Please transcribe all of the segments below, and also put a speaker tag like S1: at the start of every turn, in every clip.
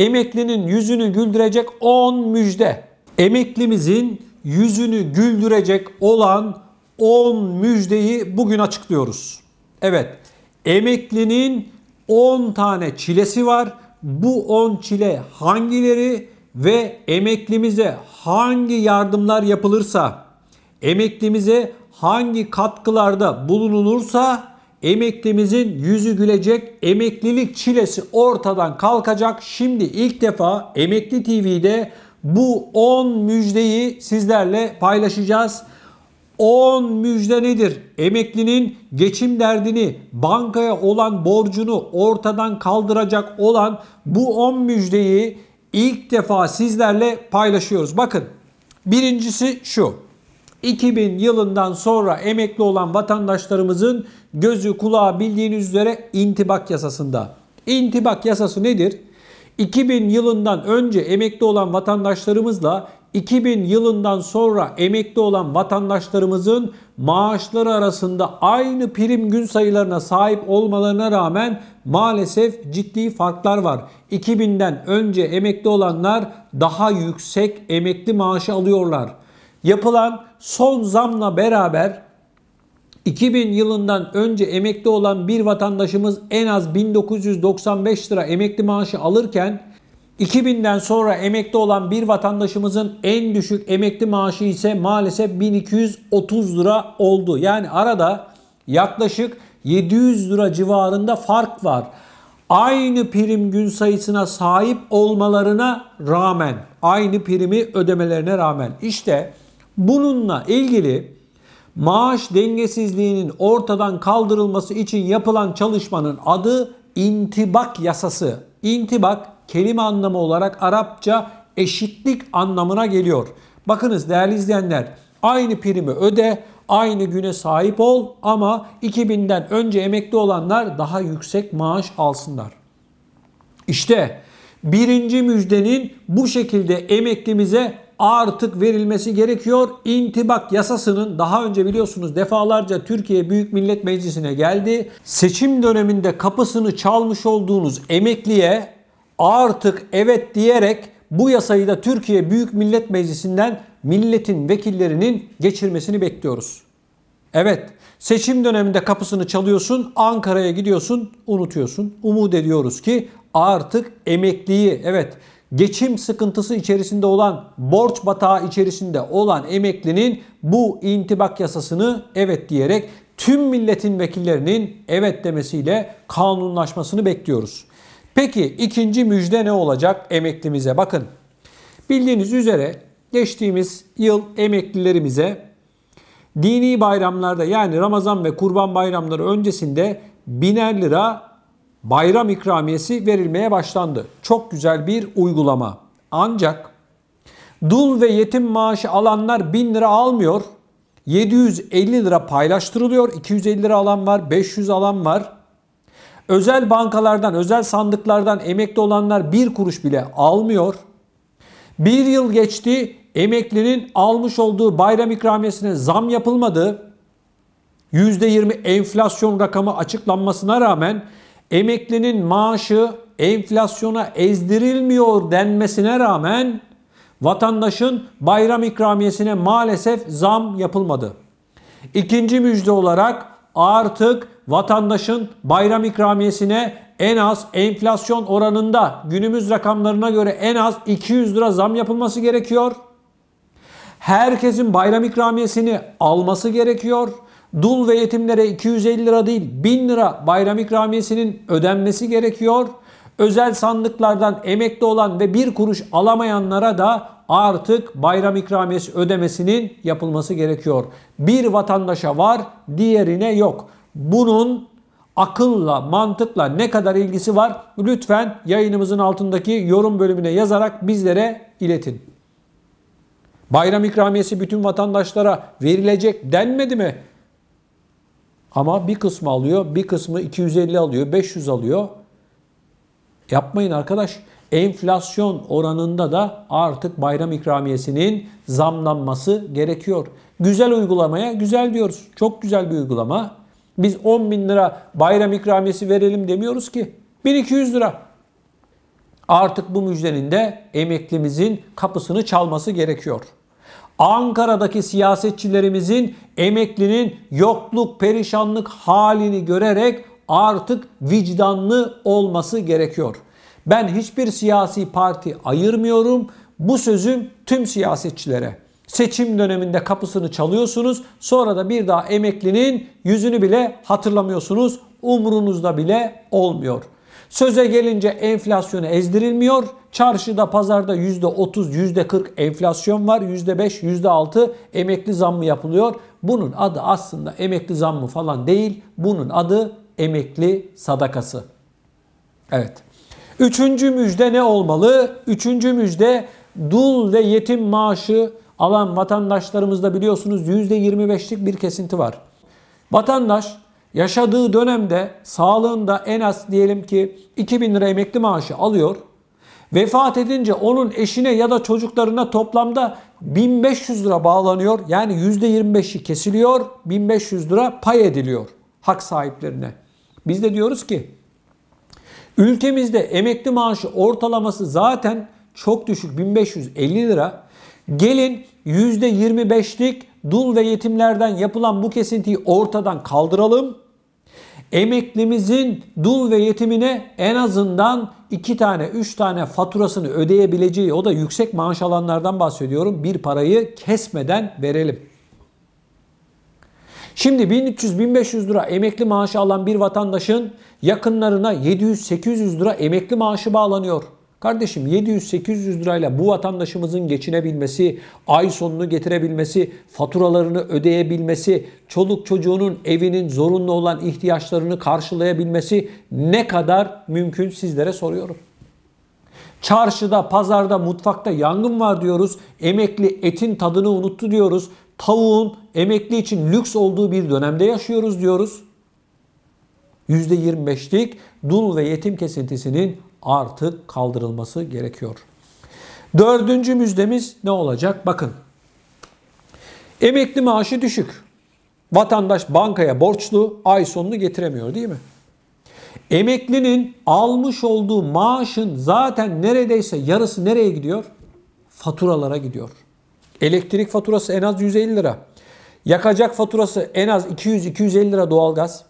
S1: Emeklinin yüzünü güldürecek 10 müjde. Emeklimizin yüzünü güldürecek olan 10 müjdeyi bugün açıklıyoruz. Evet, emeklinin 10 tane çilesi var. Bu 10 çile hangileri ve emeklimize hangi yardımlar yapılırsa, emeklimize hangi katkılarda bulunulursa Emeklimizin yüzü gülecek, emeklilik çilesi ortadan kalkacak. Şimdi ilk defa Emekli TV'de bu 10 müjdeyi sizlerle paylaşacağız. 10 müjde nedir? Emeklinin geçim derdini, bankaya olan borcunu ortadan kaldıracak olan bu 10 müjdeyi ilk defa sizlerle paylaşıyoruz. Bakın birincisi şu. 2000 yılından sonra emekli olan vatandaşlarımızın gözü kulağı bildiğiniz üzere intibak yasasında. İntibak yasası nedir? 2000 yılından önce emekli olan vatandaşlarımızla 2000 yılından sonra emekli olan vatandaşlarımızın maaşları arasında aynı prim gün sayılarına sahip olmalarına rağmen maalesef ciddi farklar var. 2000'den önce emekli olanlar daha yüksek emekli maaşı alıyorlar yapılan son zamla beraber 2000 yılından önce emekli olan bir vatandaşımız en az 1995 lira emekli maaşı alırken 2000'den sonra emekli olan bir vatandaşımızın en düşük emekli maaşı ise maalesef 1230 lira oldu. Yani arada yaklaşık 700 lira civarında fark var. Aynı prim gün sayısına sahip olmalarına rağmen, aynı primi ödemelerine rağmen işte Bununla ilgili maaş dengesizliğinin ortadan kaldırılması için yapılan çalışmanın adı intibak yasası. İntibak kelime anlamı olarak Arapça eşitlik anlamına geliyor. Bakınız değerli izleyenler aynı primi öde, aynı güne sahip ol ama 2000'den önce emekli olanlar daha yüksek maaş alsınlar. İşte birinci müjdenin bu şekilde emeklimize artık verilmesi gerekiyor. İntibak yasasının daha önce biliyorsunuz defalarca Türkiye Büyük Millet Meclisi'ne geldi. Seçim döneminde kapısını çalmış olduğunuz emekliye artık evet diyerek bu yasayı da Türkiye Büyük Millet Meclisi'nden milletin vekillerinin geçirmesini bekliyoruz. Evet, seçim döneminde kapısını çalıyorsun, Ankara'ya gidiyorsun, unutuyorsun. Umut ediyoruz ki artık emekliyi, evet geçim sıkıntısı içerisinde olan, borç batağı içerisinde olan emeklinin bu intibak yasasını evet diyerek tüm milletin vekillerinin evet demesiyle kanunlaşmasını bekliyoruz. Peki ikinci müjde ne olacak emeklimize? Bakın bildiğiniz üzere geçtiğimiz yıl emeklilerimize dini bayramlarda yani Ramazan ve Kurban bayramları öncesinde biner lira bayram ikramiyesi verilmeye başlandı. Çok güzel bir uygulama. Ancak dul ve yetim maaşı alanlar 1000 lira almıyor. 750 lira paylaştırılıyor. 250 lira alan var, 500 alan var. Özel bankalardan, özel sandıklardan emekli olanlar bir kuruş bile almıyor. Bir yıl geçti, emeklinin almış olduğu bayram ikramiyesine zam yapılmadı. %20 enflasyon rakamı açıklanmasına rağmen emeklinin maaşı enflasyona ezdirilmiyor denmesine rağmen vatandaşın bayram ikramiyesine maalesef zam yapılmadı. İkinci müjde olarak artık vatandaşın bayram ikramiyesine en az enflasyon oranında günümüz rakamlarına göre en az 200 lira zam yapılması gerekiyor. Herkesin bayram ikramiyesini alması gerekiyor. Dul ve yetimlere 250 lira değil 1000 lira bayram ikramiyesinin ödenmesi gerekiyor. Özel sandıklardan emekli olan ve bir kuruş alamayanlara da artık bayram ikramiyesi ödemesinin yapılması gerekiyor. Bir vatandaşa var, diğerine yok. Bunun akılla, mantıkla ne kadar ilgisi var? Lütfen yayınımızın altındaki yorum bölümüne yazarak bizlere iletin. Bayram ikramiyesi bütün vatandaşlara verilecek denmedi mi? Ama bir kısmı alıyor, bir kısmı 250 alıyor, 500 alıyor. Yapmayın arkadaş. Enflasyon oranında da artık bayram ikramiyesinin zamlanması gerekiyor. Güzel uygulamaya güzel diyoruz. Çok güzel bir uygulama. Biz 10 bin lira bayram ikramiyesi verelim demiyoruz ki. 1200 lira. Artık bu müjdenin de emeklimizin kapısını çalması gerekiyor. Ankara'daki siyasetçilerimizin emeklinin yokluk, perişanlık halini görerek artık vicdanlı olması gerekiyor. Ben hiçbir siyasi parti ayırmıyorum. Bu sözüm tüm siyasetçilere. Seçim döneminde kapısını çalıyorsunuz. Sonra da bir daha emeklinin yüzünü bile hatırlamıyorsunuz. Umrunuzda bile olmuyor.'' Söze gelince enflasyonu ezdirilmiyor. Çarşıda pazarda %30, %40 enflasyon var. %5, %6 emekli zammı yapılıyor. Bunun adı aslında emekli zammı falan değil. Bunun adı emekli sadakası. Evet. Üçüncü müjde ne olmalı? Üçüncü müjde dul ve yetim maaşı alan vatandaşlarımızda biliyorsunuz %25'lik bir kesinti var. Vatandaş yaşadığı dönemde sağlığında en az diyelim ki 2000 lira emekli maaşı alıyor. Vefat edince onun eşine ya da çocuklarına toplamda 1500 lira bağlanıyor. Yani %25'i kesiliyor. 1500 lira pay ediliyor hak sahiplerine. Biz de diyoruz ki ülkemizde emekli maaşı ortalaması zaten çok düşük 1550 lira. Gelin %25'lik dul ve yetimlerden yapılan bu kesintiyi ortadan kaldıralım. Emeklimizin dul ve yetimine en azından 2 tane 3 tane faturasını ödeyebileceği o da yüksek maaş alanlardan bahsediyorum bir parayı kesmeden verelim. Şimdi 1300-1500 lira emekli maaşı alan bir vatandaşın yakınlarına 700-800 lira emekli maaşı bağlanıyor. Kardeşim 700-800 lirayla bu vatandaşımızın geçinebilmesi, ay sonunu getirebilmesi, faturalarını ödeyebilmesi, çoluk çocuğunun evinin zorunlu olan ihtiyaçlarını karşılayabilmesi ne kadar mümkün sizlere soruyorum. Çarşıda, pazarda, mutfakta yangın var diyoruz. Emekli etin tadını unuttu diyoruz. Tavuğun emekli için lüks olduğu bir dönemde yaşıyoruz diyoruz. %25'lik dul ve yetim kesintisinin artık kaldırılması gerekiyor. Dördüncü müjdemiz ne olacak? Bakın. Emekli maaşı düşük. Vatandaş bankaya borçlu, ay sonunu getiremiyor değil mi? Emeklinin almış olduğu maaşın zaten neredeyse yarısı nereye gidiyor? Faturalara gidiyor. Elektrik faturası en az 150 lira. Yakacak faturası en az 200-250 lira doğalgaz.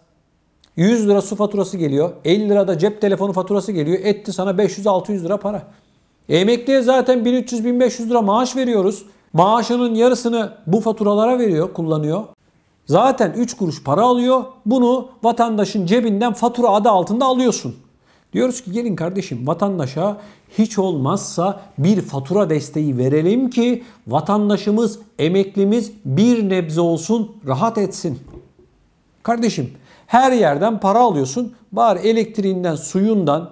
S1: 100 lira su faturası geliyor. 50 lira da cep telefonu faturası geliyor. Etti sana 500-600 lira para. Emekliye zaten 1300-1500 lira maaş veriyoruz. Maaşının yarısını bu faturalara veriyor, kullanıyor. Zaten 3 kuruş para alıyor. Bunu vatandaşın cebinden fatura adı altında alıyorsun. Diyoruz ki gelin kardeşim vatandaşa hiç olmazsa bir fatura desteği verelim ki vatandaşımız, emeklimiz bir nebze olsun rahat etsin. Kardeşim her yerden para alıyorsun. Bari elektriğinden, suyundan,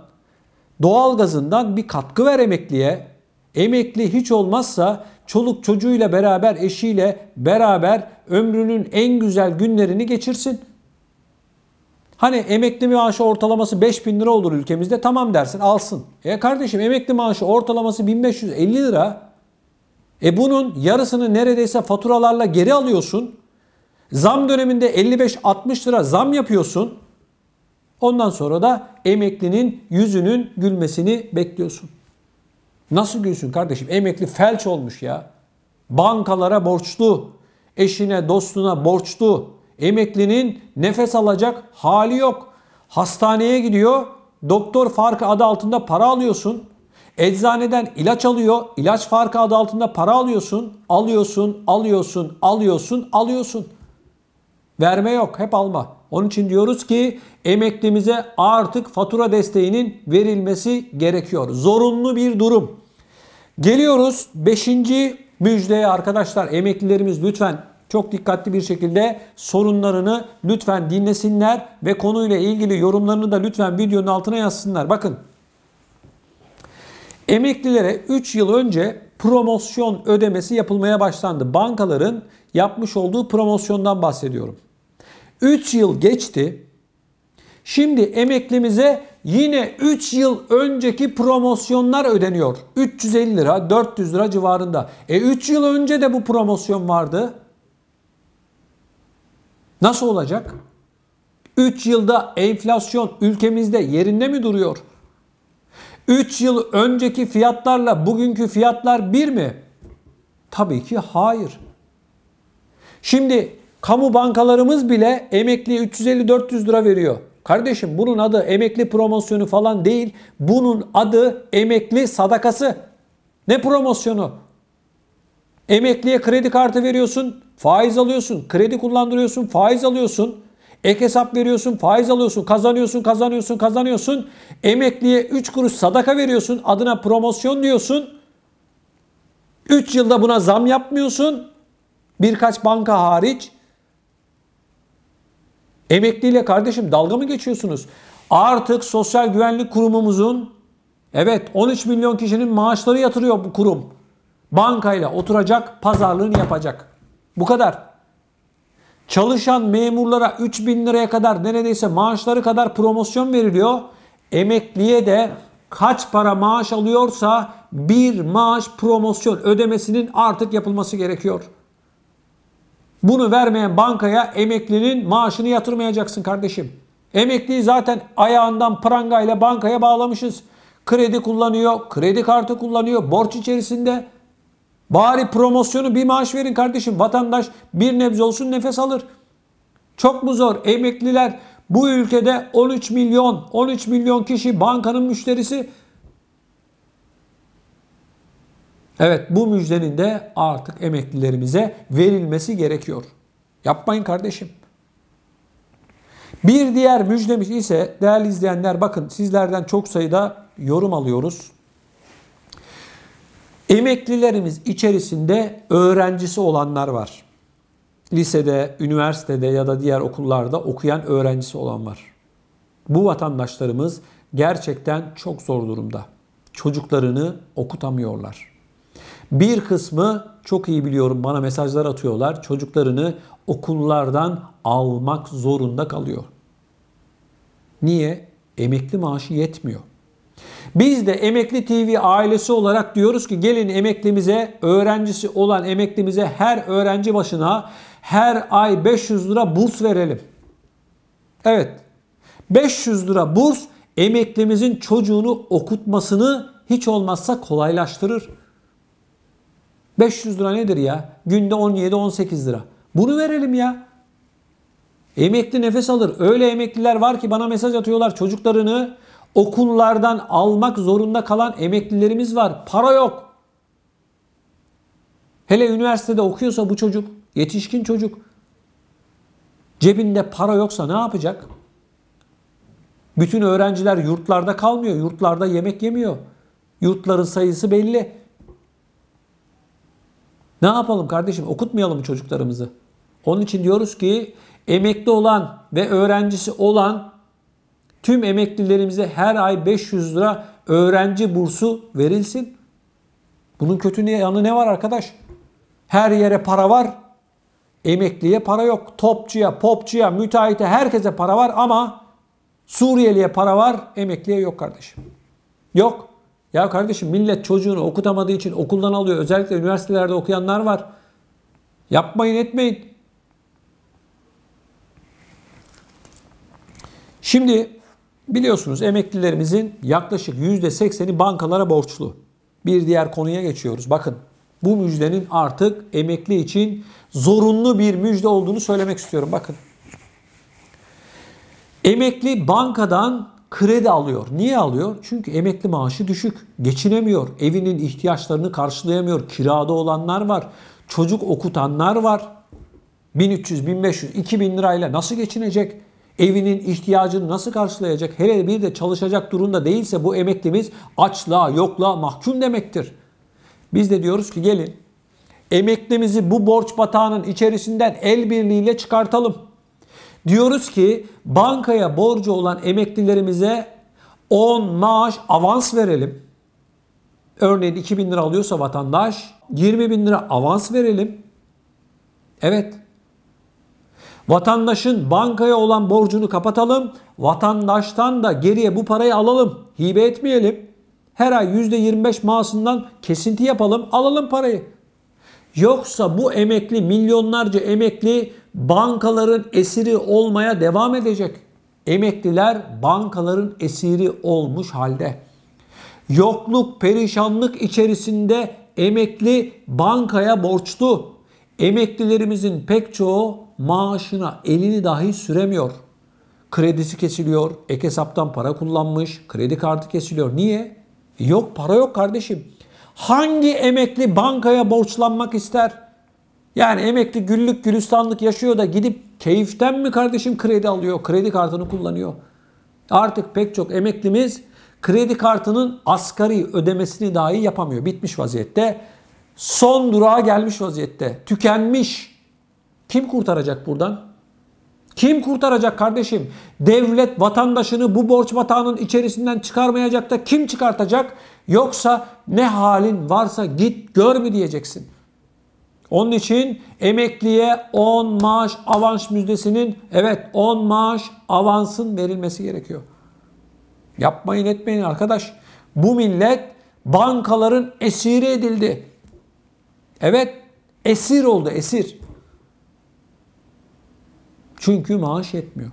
S1: doğalgazından bir katkı ver emekliye. Emekli hiç olmazsa çoluk çocuğuyla beraber, eşiyle beraber ömrünün en güzel günlerini geçirsin. Hani emekli maaşı ortalaması 5000 lira olur ülkemizde tamam dersin alsın. E kardeşim emekli maaşı ortalaması 1550 lira. E bunun yarısını neredeyse faturalarla geri alıyorsun. Zam döneminde 55-60 lira zam yapıyorsun. Ondan sonra da emeklinin yüzünün gülmesini bekliyorsun. Nasıl gülsün kardeşim? Emekli felç olmuş ya. Bankalara borçlu, eşine, dostuna borçlu. Emeklinin nefes alacak hali yok. Hastaneye gidiyor, doktor farkı adı altında para alıyorsun. Eczaneden ilaç alıyor, ilaç farkı adı altında para alıyorsun. Alıyorsun, alıyorsun, alıyorsun, alıyorsun. alıyorsun. Verme yok hep alma. Onun için diyoruz ki emeklimize artık fatura desteğinin verilmesi gerekiyor. Zorunlu bir durum. Geliyoruz 5. müjdeye arkadaşlar emeklilerimiz lütfen çok dikkatli bir şekilde sorunlarını lütfen dinlesinler ve konuyla ilgili yorumlarını da lütfen videonun altına yazsınlar. Bakın emeklilere 3 yıl önce promosyon ödemesi yapılmaya başlandı. Bankaların yapmış olduğu promosyondan bahsediyorum. 3 yıl geçti. Şimdi emeklimize yine 3 yıl önceki promosyonlar ödeniyor. 350 lira, 400 lira civarında. E 3 yıl önce de bu promosyon vardı. Nasıl olacak? 3 yılda enflasyon ülkemizde yerinde mi duruyor? 3 yıl önceki fiyatlarla bugünkü fiyatlar bir mi? Tabii ki hayır. Şimdi Kamu bankalarımız bile emekliye 350-400 lira veriyor. Kardeşim bunun adı emekli promosyonu falan değil. Bunun adı emekli sadakası. Ne promosyonu? Emekliye kredi kartı veriyorsun, faiz alıyorsun, kredi kullandırıyorsun, faiz alıyorsun. Ek hesap veriyorsun, faiz alıyorsun, kazanıyorsun, kazanıyorsun, kazanıyorsun. Emekliye 3 kuruş sadaka veriyorsun, adına promosyon diyorsun. 3 yılda buna zam yapmıyorsun. Birkaç banka hariç Emekliyle kardeşim dalga mı geçiyorsunuz? Artık Sosyal Güvenlik Kurumumuzun evet 13 milyon kişinin maaşları yatırıyor bu kurum. Bankayla oturacak, pazarlığını yapacak. Bu kadar. Çalışan memurlara 3 bin liraya kadar neredeyse maaşları kadar promosyon veriliyor. Emekliye de kaç para maaş alıyorsa bir maaş promosyon ödemesinin artık yapılması gerekiyor. Bunu vermeyen bankaya emeklinin maaşını yatırmayacaksın kardeşim. Emekliyi zaten ayağından prangayla bankaya bağlamışız. Kredi kullanıyor, kredi kartı kullanıyor, borç içerisinde. Bari promosyonu bir maaş verin kardeşim. Vatandaş bir nebze olsun nefes alır. Çok mu zor? Emekliler bu ülkede 13 milyon, 13 milyon kişi bankanın müşterisi. Evet bu müjdenin de artık emeklilerimize verilmesi gerekiyor. Yapmayın kardeşim. Bir diğer müjdemiz ise değerli izleyenler bakın sizlerden çok sayıda yorum alıyoruz. Emeklilerimiz içerisinde öğrencisi olanlar var. Lisede, üniversitede ya da diğer okullarda okuyan öğrencisi olan var. Bu vatandaşlarımız gerçekten çok zor durumda. Çocuklarını okutamıyorlar. Bir kısmı çok iyi biliyorum bana mesajlar atıyorlar. Çocuklarını okullardan almak zorunda kalıyor. Niye? Emekli maaşı yetmiyor. Biz de Emekli TV ailesi olarak diyoruz ki gelin emeklimize, öğrencisi olan emeklimize her öğrenci başına her ay 500 lira burs verelim. Evet. 500 lira burs emeklimizin çocuğunu okutmasını hiç olmazsa kolaylaştırır. 500 lira nedir ya? Günde 17-18 lira. Bunu verelim ya. Emekli nefes alır. Öyle emekliler var ki bana mesaj atıyorlar. Çocuklarını okullardan almak zorunda kalan emeklilerimiz var. Para yok. Hele üniversitede okuyorsa bu çocuk, yetişkin çocuk cebinde para yoksa ne yapacak? Bütün öğrenciler yurtlarda kalmıyor. Yurtlarda yemek yemiyor. Yurtların sayısı belli. Ne yapalım kardeşim? Okutmayalım çocuklarımızı. Onun için diyoruz ki emekli olan ve öğrencisi olan tüm emeklilerimize her ay 500 lira öğrenci bursu verilsin. Bunun kötü yanı ne var arkadaş? Her yere para var. Emekliye para yok. Topçuya, popçuya, müteahhite herkese para var ama Suriyeliye para var, emekliye yok kardeşim. Yok. Ya kardeşim millet çocuğunu okutamadığı için okuldan alıyor. Özellikle üniversitelerde okuyanlar var. Yapmayın etmeyin. Şimdi biliyorsunuz emeklilerimizin yaklaşık %80'i bankalara borçlu. Bir diğer konuya geçiyoruz. Bakın bu müjdenin artık emekli için zorunlu bir müjde olduğunu söylemek istiyorum. Bakın. Emekli bankadan kredi alıyor. Niye alıyor? Çünkü emekli maaşı düşük. Geçinemiyor. Evinin ihtiyaçlarını karşılayamıyor. Kirada olanlar var. Çocuk okutanlar var. 1300, 1500, 2000 lirayla nasıl geçinecek? Evinin ihtiyacını nasıl karşılayacak? Hele bir de çalışacak durumda değilse bu emeklimiz açlığa, yokluğa mahkum demektir. Biz de diyoruz ki gelin emeklimizi bu borç batağının içerisinden el birliğiyle çıkartalım. Diyoruz ki bankaya borcu olan emeklilerimize 10 maaş avans verelim. Örneğin 2 bin lira alıyorsa vatandaş 20 bin lira avans verelim. Evet. Vatandaşın bankaya olan borcunu kapatalım. Vatandaştan da geriye bu parayı alalım. Hibe etmeyelim. Her ay %25 maaşından kesinti yapalım. Alalım parayı. Yoksa bu emekli milyonlarca emekli bankaların esiri olmaya devam edecek. Emekliler bankaların esiri olmuş halde. Yokluk, perişanlık içerisinde emekli bankaya borçlu. Emeklilerimizin pek çoğu maaşına elini dahi süremiyor. Kredisi kesiliyor, ek hesaptan para kullanmış, kredi kartı kesiliyor. Niye? Yok para yok kardeşim. Hangi emekli bankaya borçlanmak ister? Yani emekli güllük gülistanlık yaşıyor da gidip keyiften mi kardeşim kredi alıyor, kredi kartını kullanıyor. Artık pek çok emeklimiz kredi kartının asgari ödemesini dahi yapamıyor. Bitmiş vaziyette. Son durağa gelmiş vaziyette. Tükenmiş. Kim kurtaracak buradan? Kim kurtaracak kardeşim? Devlet vatandaşını bu borç batağının içerisinden çıkarmayacak da kim çıkartacak? Yoksa ne halin varsa git gör mü diyeceksin? Onun için emekliye 10 maaş avans müjdesinin evet 10 maaş avansın verilmesi gerekiyor. Yapmayın etmeyin arkadaş. Bu millet bankaların esiri edildi. Evet esir oldu esir. Çünkü maaş yetmiyor.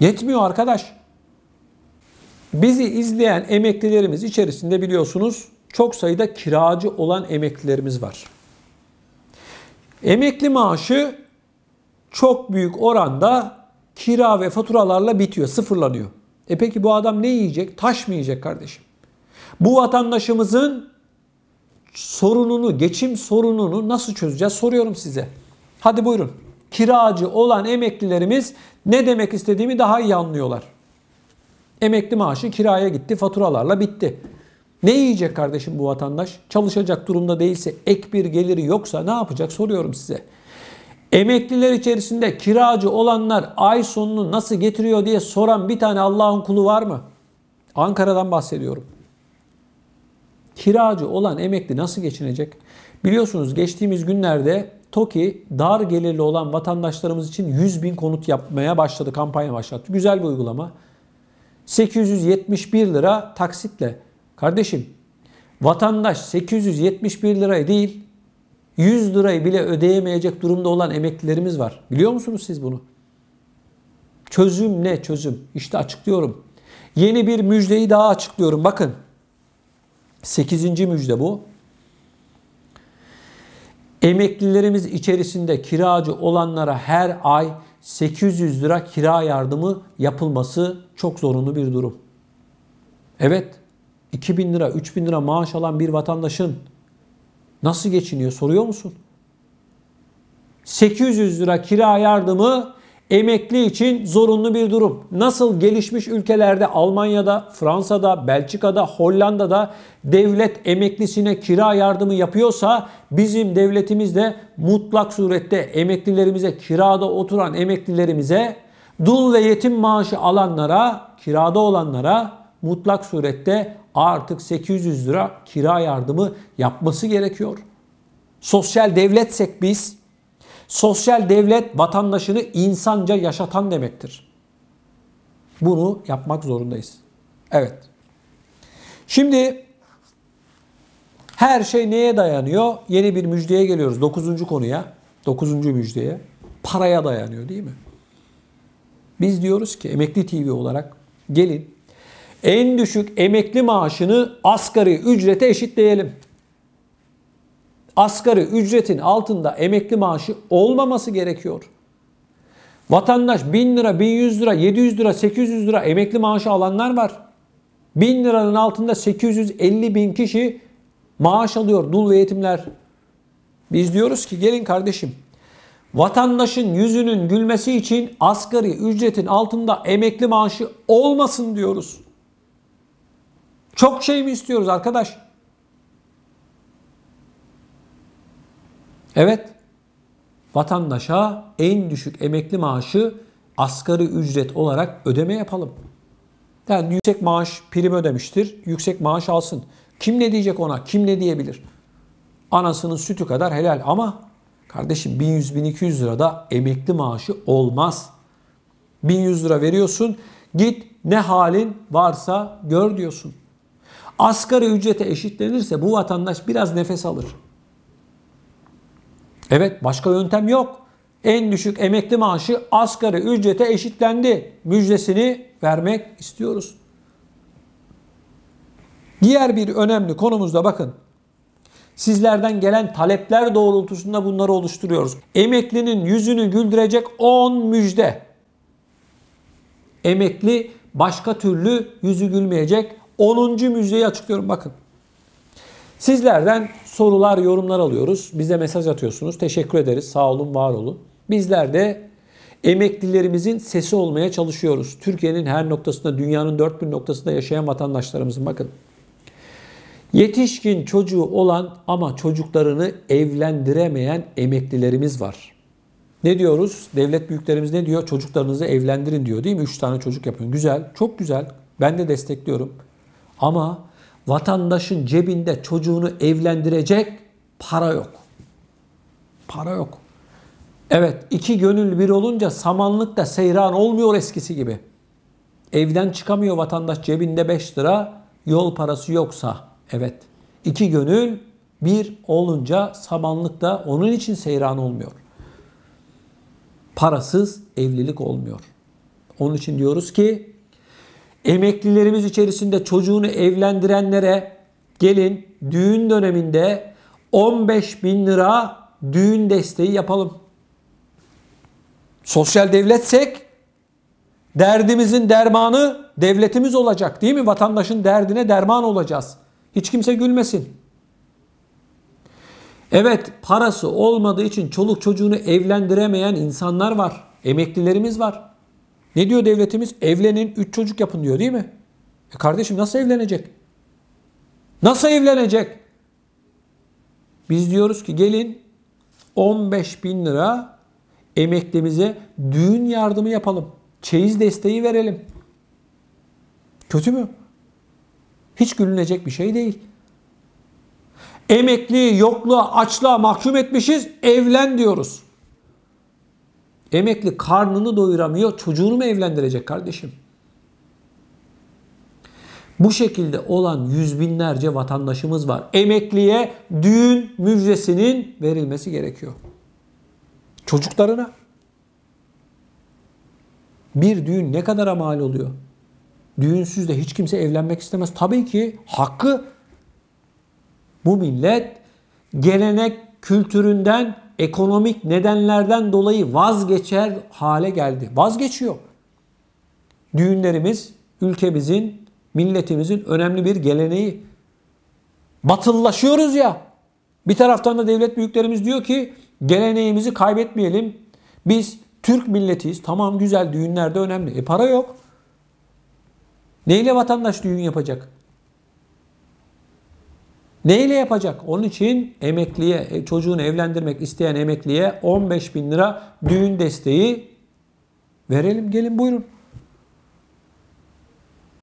S1: Yetmiyor arkadaş. Bizi izleyen emeklilerimiz içerisinde biliyorsunuz çok sayıda kiracı olan emeklilerimiz var. Emekli maaşı çok büyük oranda kira ve faturalarla bitiyor, sıfırlanıyor. E peki bu adam ne yiyecek? Taş mı yiyecek kardeşim? Bu vatandaşımızın sorununu, geçim sorununu nasıl çözeceğiz soruyorum size. Hadi buyurun. Kiracı olan emeklilerimiz ne demek istediğimi daha iyi anlıyorlar. Emekli maaşı kiraya gitti, faturalarla bitti. Ne yiyecek kardeşim bu vatandaş? Çalışacak durumda değilse, ek bir geliri yoksa ne yapacak soruyorum size. Emekliler içerisinde kiracı olanlar ay sonunu nasıl getiriyor diye soran bir tane Allah'ın kulu var mı? Ankara'dan bahsediyorum. Kiracı olan emekli nasıl geçinecek? Biliyorsunuz geçtiğimiz günlerde TOKİ dar gelirli olan vatandaşlarımız için 100 bin konut yapmaya başladı, kampanya başlattı. Güzel bir uygulama. 871 lira taksitle Kardeşim vatandaş 871 lirayı değil 100 lirayı bile ödeyemeyecek durumda olan emeklilerimiz var. Biliyor musunuz siz bunu? Çözüm ne çözüm? İşte açıklıyorum. Yeni bir müjdeyi daha açıklıyorum. Bakın. 8. müjde bu. Emeklilerimiz içerisinde kiracı olanlara her ay 800 lira kira yardımı yapılması çok zorunlu bir durum. Evet, 2000 lira, 3000 lira maaş alan bir vatandaşın nasıl geçiniyor soruyor musun? 800 lira kira yardımı emekli için zorunlu bir durum. Nasıl gelişmiş ülkelerde Almanya'da, Fransa'da, Belçika'da, Hollanda'da devlet emeklisine kira yardımı yapıyorsa bizim devletimiz de mutlak surette emeklilerimize, kirada oturan emeklilerimize, dul ve yetim maaşı alanlara, kirada olanlara mutlak surette artık 800 lira kira yardımı yapması gerekiyor. Sosyal devletsek biz, sosyal devlet vatandaşını insanca yaşatan demektir. Bunu yapmak zorundayız. Evet. Şimdi her şey neye dayanıyor? Yeni bir müjdeye geliyoruz. Dokuzuncu konuya. Dokuzuncu müjdeye. Paraya dayanıyor değil mi? Biz diyoruz ki Emekli TV olarak gelin en düşük emekli maaşını asgari ücrete eşitleyelim. Asgari ücretin altında emekli maaşı olmaması gerekiyor. Vatandaş 1000 lira, 1100 lira, 700 lira, 800 lira emekli maaşı alanlar var. 1000 liranın altında 850 bin kişi maaş alıyor dul ve yetimler. Biz diyoruz ki gelin kardeşim vatandaşın yüzünün gülmesi için asgari ücretin altında emekli maaşı olmasın diyoruz. Çok şey mi istiyoruz arkadaş? Evet. Vatandaşa en düşük emekli maaşı asgari ücret olarak ödeme yapalım. Yani yüksek maaş prim ödemiştir. Yüksek maaş alsın. Kim ne diyecek ona? Kim ne diyebilir? Anasının sütü kadar helal ama kardeşim 1100-1200 lirada emekli maaşı olmaz. 1100 lira veriyorsun. Git ne halin varsa gör diyorsun asgari ücrete eşitlenirse bu vatandaş biraz nefes alır. Evet başka yöntem yok. En düşük emekli maaşı asgari ücrete eşitlendi. Müjdesini vermek istiyoruz. Diğer bir önemli konumuzda bakın. Sizlerden gelen talepler doğrultusunda bunları oluşturuyoruz. Emeklinin yüzünü güldürecek 10 müjde. Emekli başka türlü yüzü gülmeyecek 10. müjdeyi açıklıyorum bakın. Sizlerden sorular, yorumlar alıyoruz. Bize mesaj atıyorsunuz. Teşekkür ederiz. Sağ olun, var olun. Bizler de emeklilerimizin sesi olmaya çalışıyoruz. Türkiye'nin her noktasında, dünyanın dört bir noktasında yaşayan vatandaşlarımızın bakın. Yetişkin çocuğu olan ama çocuklarını evlendiremeyen emeklilerimiz var. Ne diyoruz? Devlet büyüklerimiz ne diyor? Çocuklarınızı evlendirin diyor değil mi? Üç tane çocuk yapın. Güzel, çok güzel. Ben de destekliyorum. Ama vatandaşın cebinde çocuğunu evlendirecek para yok. Para yok. Evet iki gönül bir olunca samanlık da seyran olmuyor eskisi gibi. Evden çıkamıyor vatandaş cebinde 5 lira yol parası yoksa. Evet iki gönül bir olunca samanlık da onun için seyran olmuyor. Parasız evlilik olmuyor. Onun için diyoruz ki Emeklilerimiz içerisinde çocuğunu evlendirenlere gelin düğün döneminde 15 bin lira düğün desteği yapalım. Sosyal devletsek derdimizin dermanı devletimiz olacak değil mi? Vatandaşın derdine derman olacağız. Hiç kimse gülmesin. Evet parası olmadığı için çoluk çocuğunu evlendiremeyen insanlar var. Emeklilerimiz var. Ne diyor devletimiz? Evlenin, üç çocuk yapın diyor değil mi? E kardeşim nasıl evlenecek? Nasıl evlenecek? Biz diyoruz ki gelin 15 bin lira emeklimize düğün yardımı yapalım. Çeyiz desteği verelim. Kötü mü? Hiç gülünecek bir şey değil. Emekli, yokluğa, açlığa mahkum etmişiz, evlen diyoruz. Emekli karnını doyuramıyor. Çocuğunu mu evlendirecek kardeşim? Bu şekilde olan yüz binlerce vatandaşımız var. Emekliye düğün müjdesinin verilmesi gerekiyor. Çocuklarına. Bir düğün ne kadar mal oluyor? Düğünsüz de hiç kimse evlenmek istemez. Tabii ki hakkı bu millet gelenek kültüründen ekonomik nedenlerden dolayı vazgeçer hale geldi. Vazgeçiyor. Düğünlerimiz ülkemizin, milletimizin önemli bir geleneği. Batıllaşıyoruz ya. Bir taraftan da devlet büyüklerimiz diyor ki geleneğimizi kaybetmeyelim. Biz Türk milletiyiz. Tamam güzel düğünlerde önemli. E para yok. Neyle vatandaş düğün yapacak? Neyle yapacak? Onun için emekliye, e, çocuğunu evlendirmek isteyen emekliye 15 bin lira düğün desteği verelim. Gelin buyurun.